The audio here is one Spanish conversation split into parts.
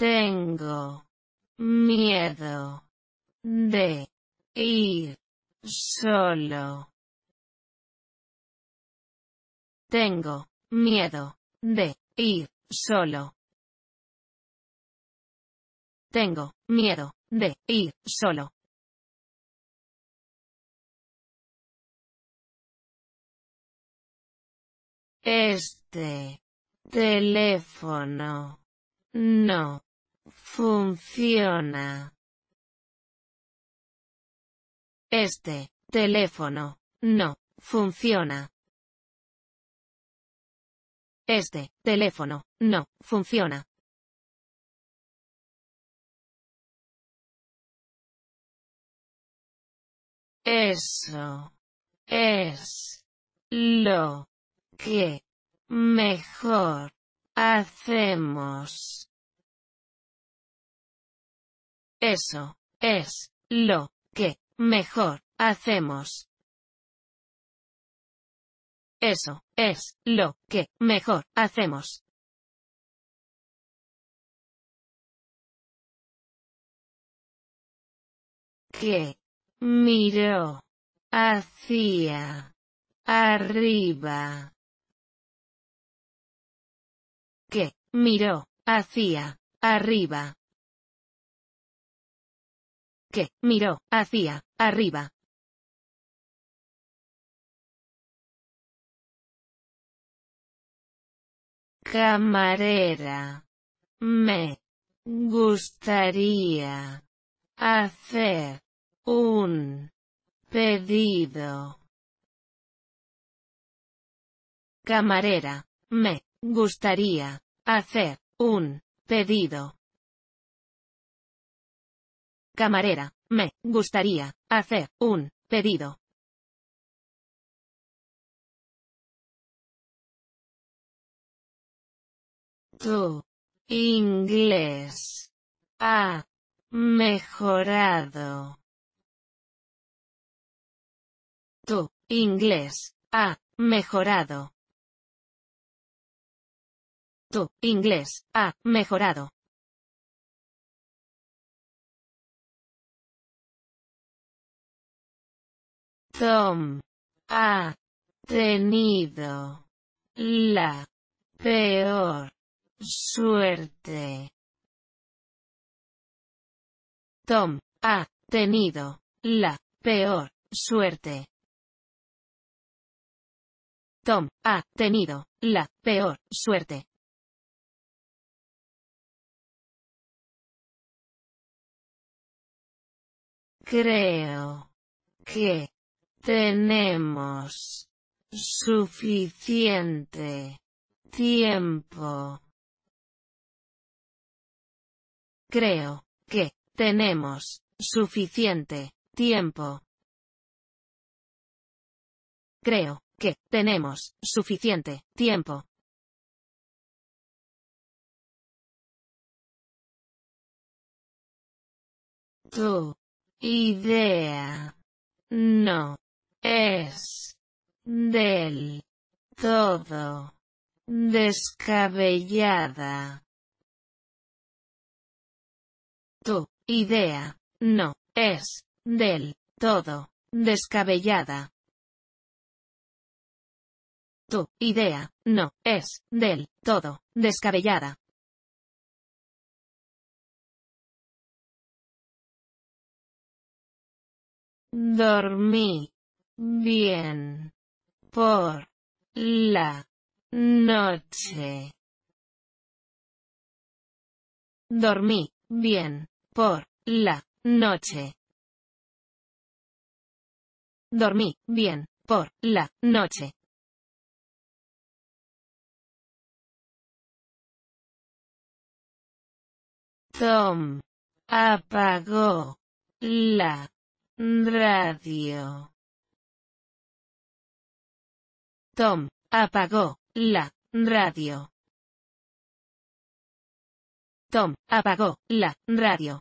Tengo miedo de ir solo. Tengo miedo de ir solo. Tengo miedo de ir solo. Este teléfono no Funciona. Este teléfono no funciona. Este teléfono no funciona. Eso es lo que mejor hacemos. Eso es lo que mejor hacemos. Eso es lo que mejor hacemos. Que miró hacia arriba. Que miró hacia arriba que miró hacia arriba. Camarera. Me gustaría hacer un pedido. Camarera. Me gustaría hacer un pedido. Camarera, me gustaría hacer un pedido. Tu inglés ha mejorado. Tu inglés ha mejorado. Tu inglés ha mejorado. Tom ha tenido la peor suerte. Tom ha tenido la peor suerte. Tom ha tenido la peor suerte. Creo que tenemos suficiente tiempo. Creo que tenemos suficiente tiempo. Creo que tenemos suficiente tiempo. Tu idea no es. Del. Todo. Descabellada. Tu idea no es del todo descabellada. Tu idea no es del todo descabellada. Dormí. Bien. Por la noche. Dormí bien por la noche. Dormí bien por la noche. Tom apagó la radio. Tom, apagó, la, radio. Tom, apagó, la, radio.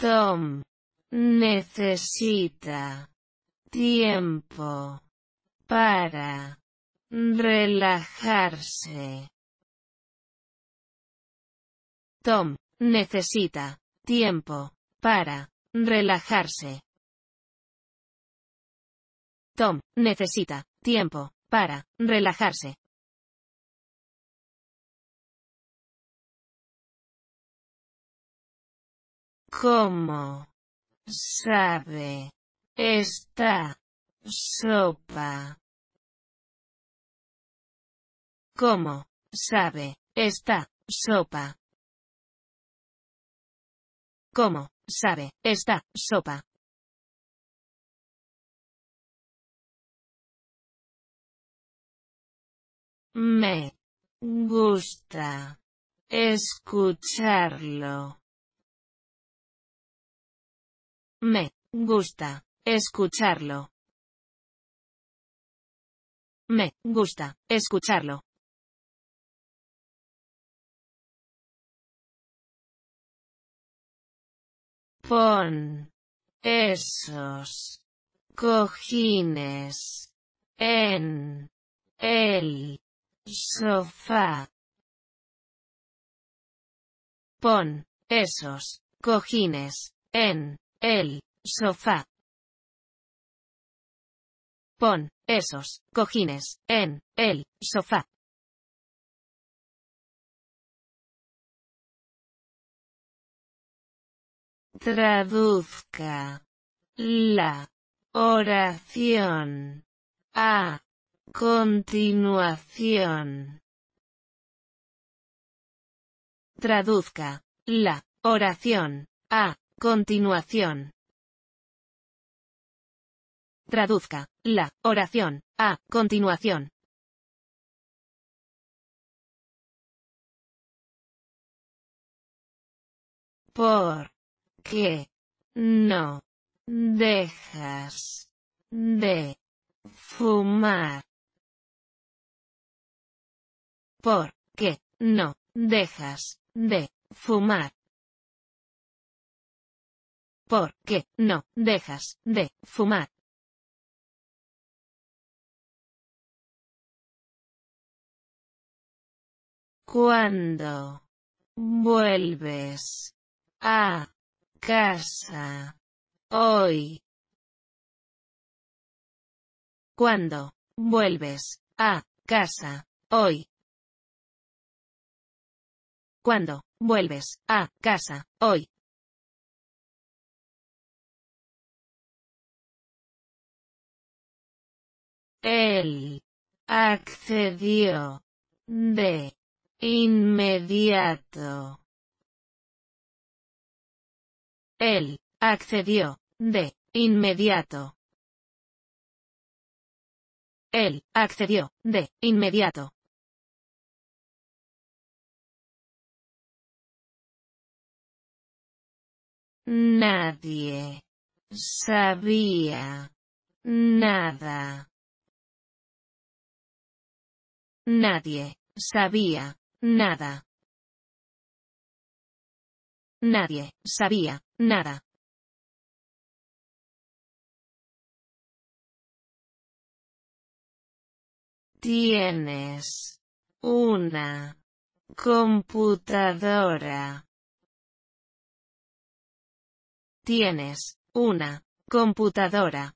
Tom, necesita tiempo para relajarse. Tom, necesita tiempo para relajarse. Tom necesita tiempo para relajarse. ¿Cómo sabe está sopa? ¿Cómo sabe está sopa? ¿Cómo sabe, está, sopa. Me gusta escucharlo. Me gusta escucharlo. Me gusta escucharlo. Pon esos cojines en el sofá. Pon esos cojines en el sofá. Pon esos cojines en el sofá. Traduzca la oración a continuación. Traduzca la oración a continuación. Traduzca la oración a continuación. Por que no dejas de fumar. ¿Por qué no dejas de fumar? ¿Por qué no dejas de fumar? Cuando vuelves a Casa. Hoy. Cuando vuelves a casa hoy? Cuando vuelves a casa hoy? Él accedió de inmediato él accedió, de inmediato. Él accedió, de inmediato. Nadie sabía nada. Nadie sabía nada. Nadie sabía Nada. Tienes una computadora. Tienes una computadora.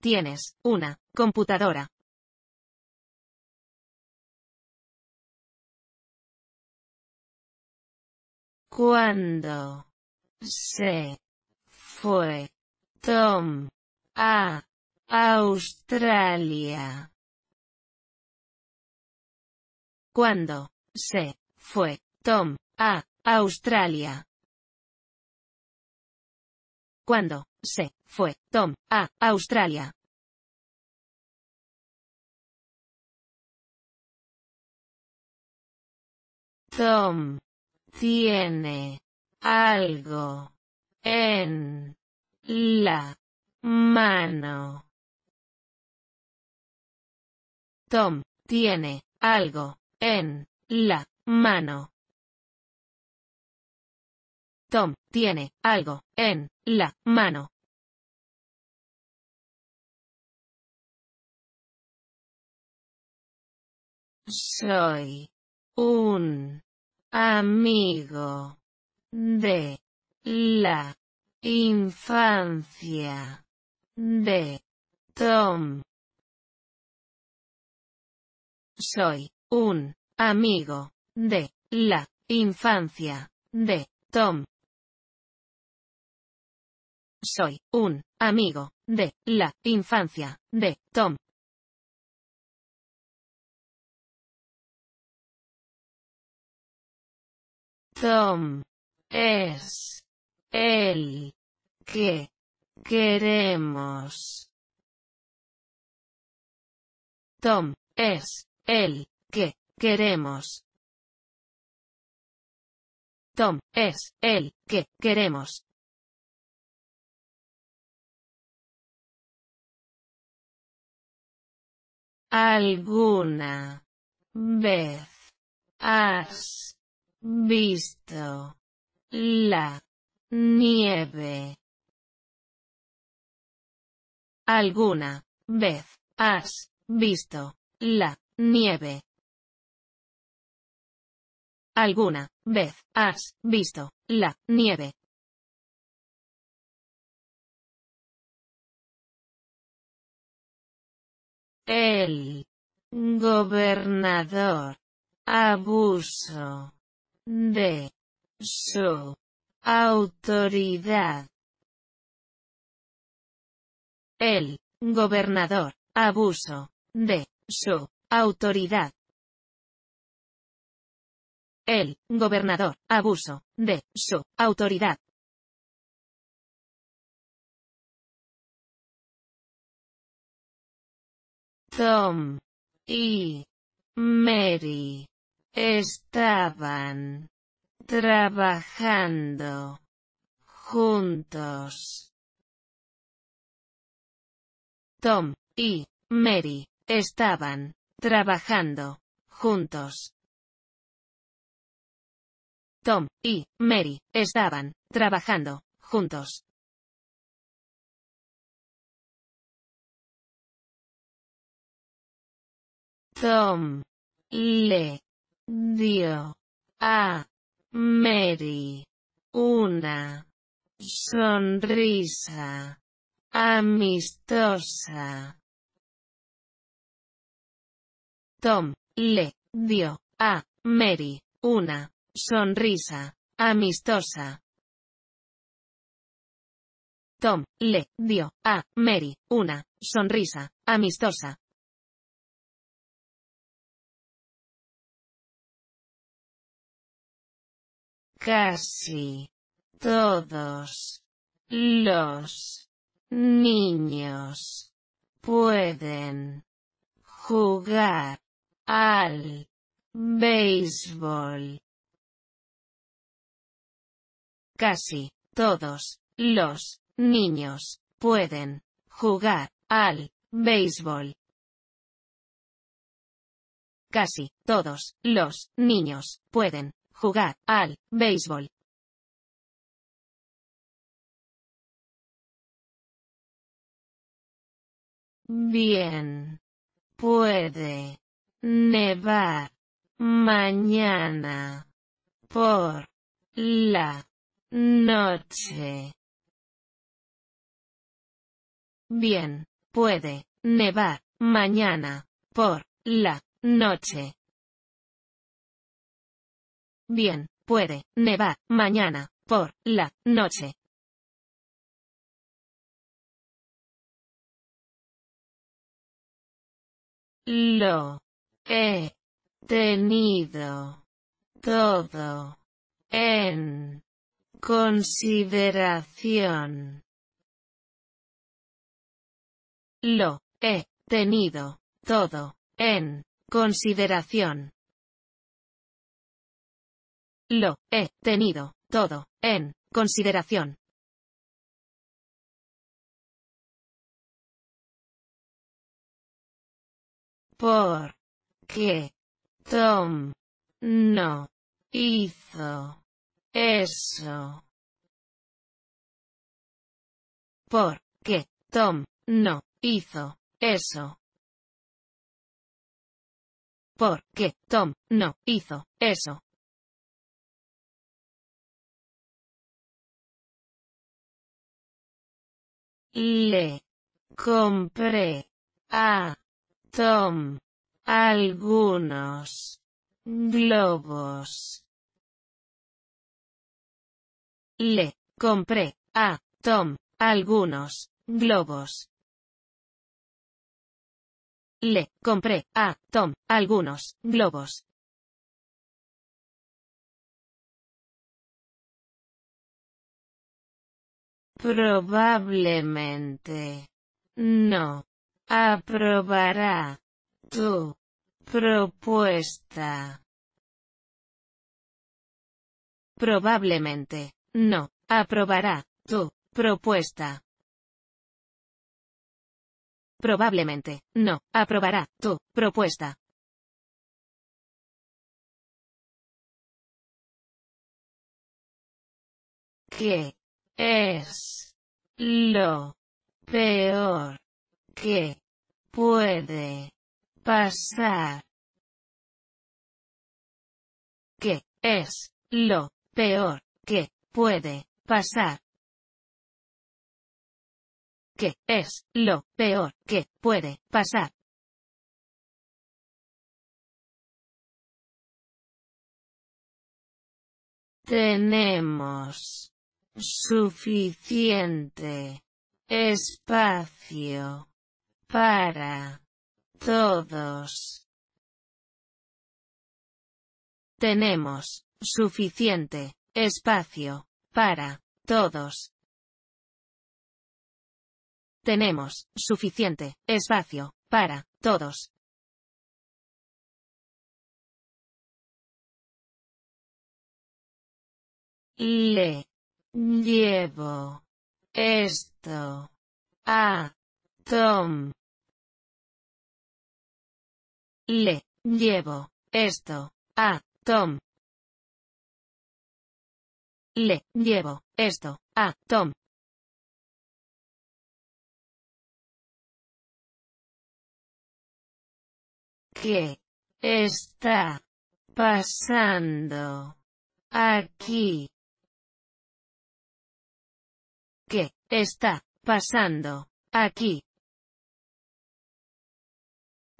Tienes una computadora. Cuando se fue Tom a Australia. Cuando se fue Tom a Australia. Cuando se fue Tom a Australia. Tom tiene algo en la mano. Tom tiene algo en la mano. Tom tiene algo en la mano. Soy un Amigo. De. La. Infancia. De. Tom. Soy. Un. Amigo. De. La. Infancia. De. Tom. Soy. Un. Amigo. De. La. Infancia. De. Tom. Tom. Es. El. Que. Queremos. Tom. Es. El. Que. Queremos. Tom. Es. El. Que. Queremos. alguna vez has Visto. La. Nieve. Alguna. Vez. Has. Visto. La. Nieve. Alguna. Vez. Has. Visto. La. Nieve. El gobernador abuso de su autoridad. El gobernador abuso de su autoridad. El gobernador abuso de su autoridad. Tom y Mary Estaban trabajando juntos. Tom y Mary estaban trabajando juntos. Tom y Mary estaban trabajando juntos. Tom le dio a Mary una sonrisa amistosa. Tom le dio a Mary una sonrisa amistosa. Tom le dio a Mary una sonrisa amistosa. Casi todos los niños pueden jugar al béisbol. Casi todos los niños pueden jugar al béisbol. Casi todos los niños pueden Jugar al béisbol. Bien. Puede nevar mañana por la noche. Bien, puede nevar mañana por la noche. Bien, puede, nevar, mañana, por, la, noche. Lo he tenido todo en consideración. Lo he tenido todo en consideración. Lo he tenido todo en consideración. Por qué Tom no hizo eso. ¿Por qué Tom no hizo eso? ¿Por qué Tom no hizo eso? Le compré a Tom algunos globos. Le compré a Tom algunos globos. Le compré a Tom algunos globos. Probablemente. No. Aprobará. Tu. Propuesta. Probablemente. No. Aprobará. Tu. Propuesta. Probablemente. No. Aprobará. Tu. Propuesta. ¿Qué? Es lo peor que puede pasar. ¿Qué es lo peor que puede pasar? ¿Qué es lo peor que puede pasar? Tenemos suficiente espacio para todos. Tenemos suficiente espacio para todos. Tenemos suficiente espacio para todos. Llevo esto a Tom. Le llevo esto a Tom. Le llevo esto a Tom. ¿Qué está pasando aquí? está pasando aquí?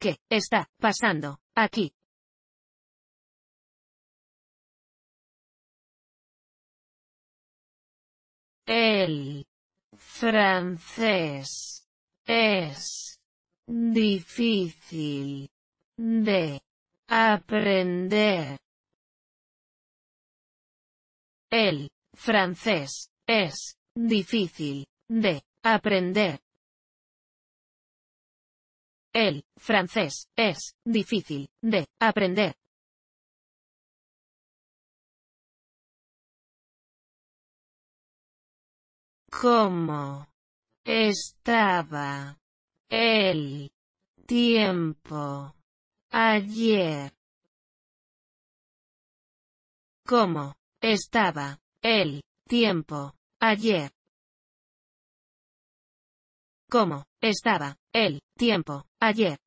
¿Qué está pasando aquí? El francés es difícil de aprender. El francés es Difícil. De. Aprender. El francés es difícil de aprender. ¿Cómo estaba el tiempo ayer? ¿Cómo estaba el tiempo Ayer. ¿Cómo estaba el tiempo ayer?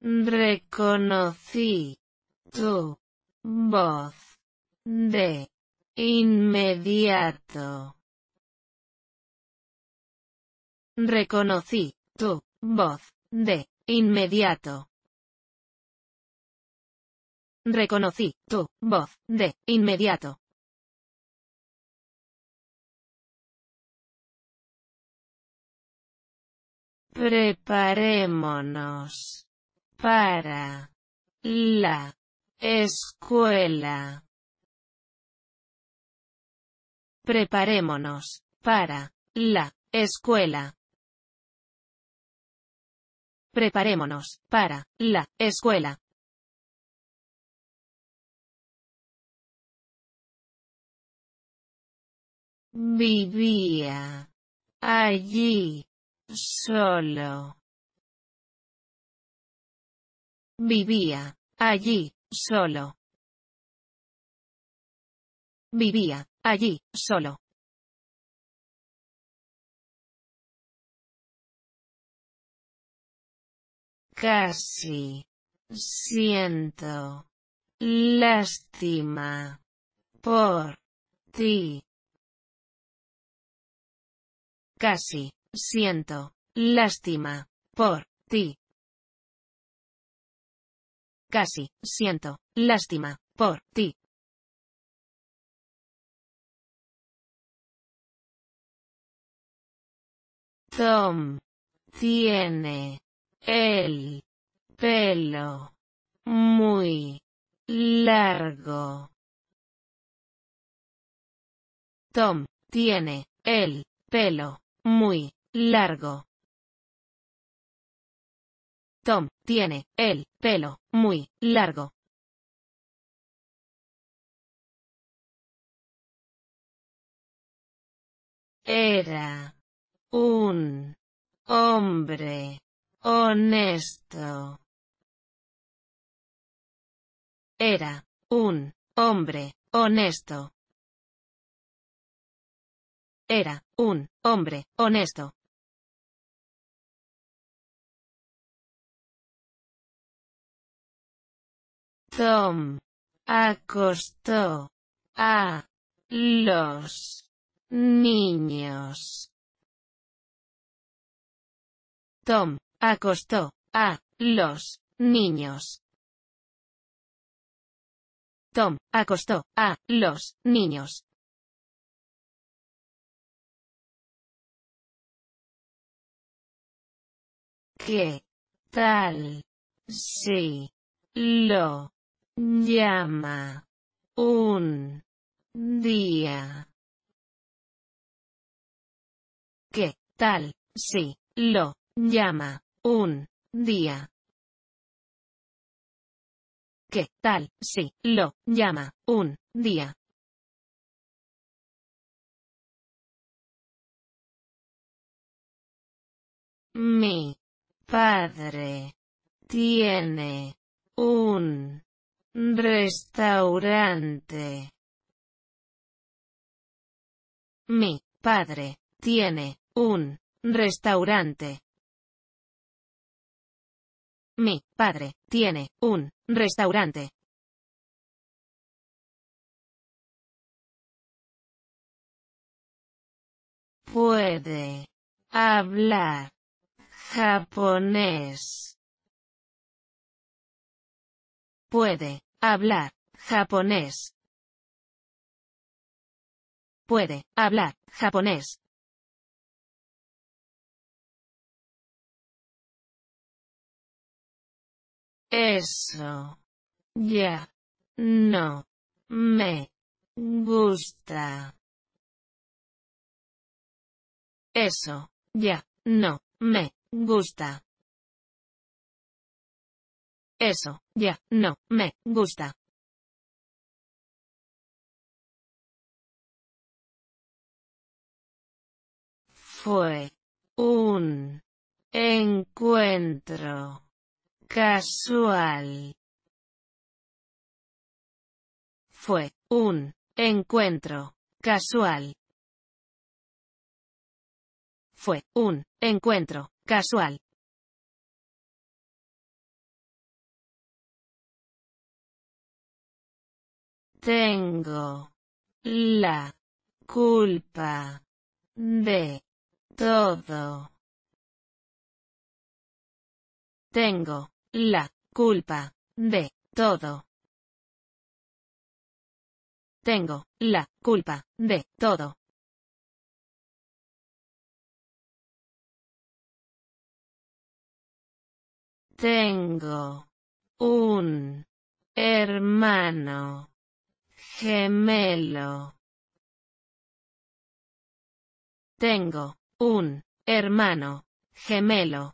Reconocí tu voz de inmediato. Reconocí tu voz de inmediato. Reconocí tu voz de inmediato. Preparémonos para la escuela. Preparémonos para la escuela. Preparémonos para la escuela. Vivía. Allí. Solo. Vivía. Allí. Solo. Vivía. Allí. Solo. Casi. Siento. Lástima. Por ti. Casi. Siento. Lástima. Por. Ti. Casi. Siento. Lástima. Por. Ti. Tom. Tiene. El. Pelo. Muy. Largo. Tom. Tiene. El. Pelo muy largo. Tom tiene el pelo muy largo. Era un hombre honesto. Era un hombre honesto. Era un hombre honesto. Tom acostó a los niños. Tom acostó a los niños. Tom acostó a los niños. ¿Qué tal? sí lo llama un día. ¿Qué tal? Sí lo llama un día. ¿Qué tal? Si lo llama un día. Me padre. Tiene. Un. Restaurante. Mi padre tiene un restaurante. Mi padre tiene un restaurante. Puede hablar japonés. Puede hablar japonés. Puede hablar japonés. Eso. Ya. No. Me. Gusta. Eso. Ya. No. Me gusta. Eso, ya, no, me gusta. Fue un encuentro casual. Fue un encuentro casual. Fue un encuentro casual. Tengo la culpa de todo. Tengo la culpa de todo. Tengo la culpa de todo. Tengo un hermano gemelo. Tengo un hermano gemelo.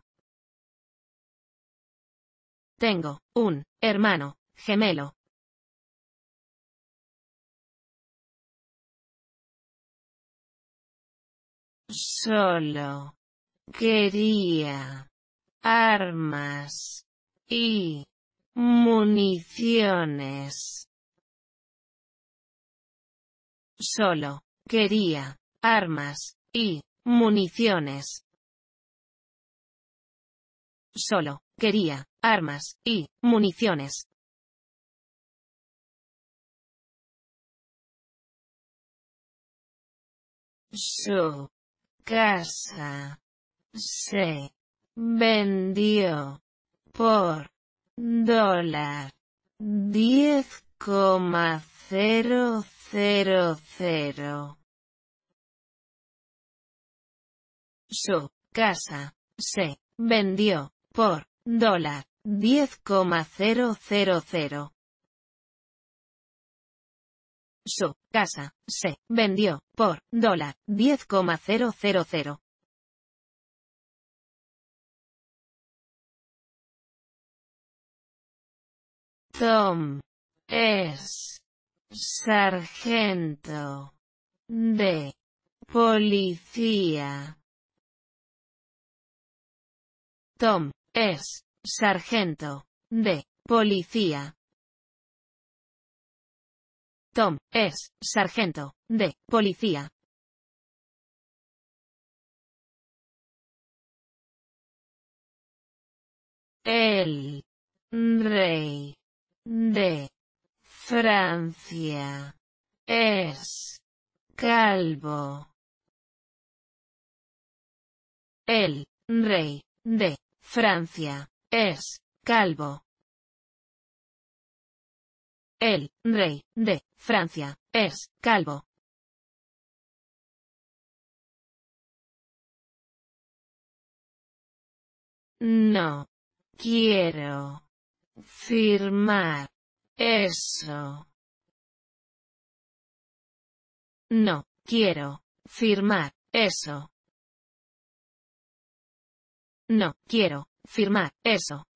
Tengo un hermano gemelo. Solo quería armas y municiones. Solo quería armas y municiones. Solo quería armas y municiones. Su casa Vendió. Por. Dólar. diez cero cero. Su casa se vendió por dólar diez cero cero. Su casa se vendió por dólar diez cero cero cero. Tom es sargento de policía. Tom es sargento de policía. Tom es sargento de policía. El rey de Francia. Es calvo. El rey de Francia es calvo. El rey de Francia es calvo. No. Quiero. Firmar. Eso. No, quiero. Firmar. Eso. No, quiero. Firmar. Eso.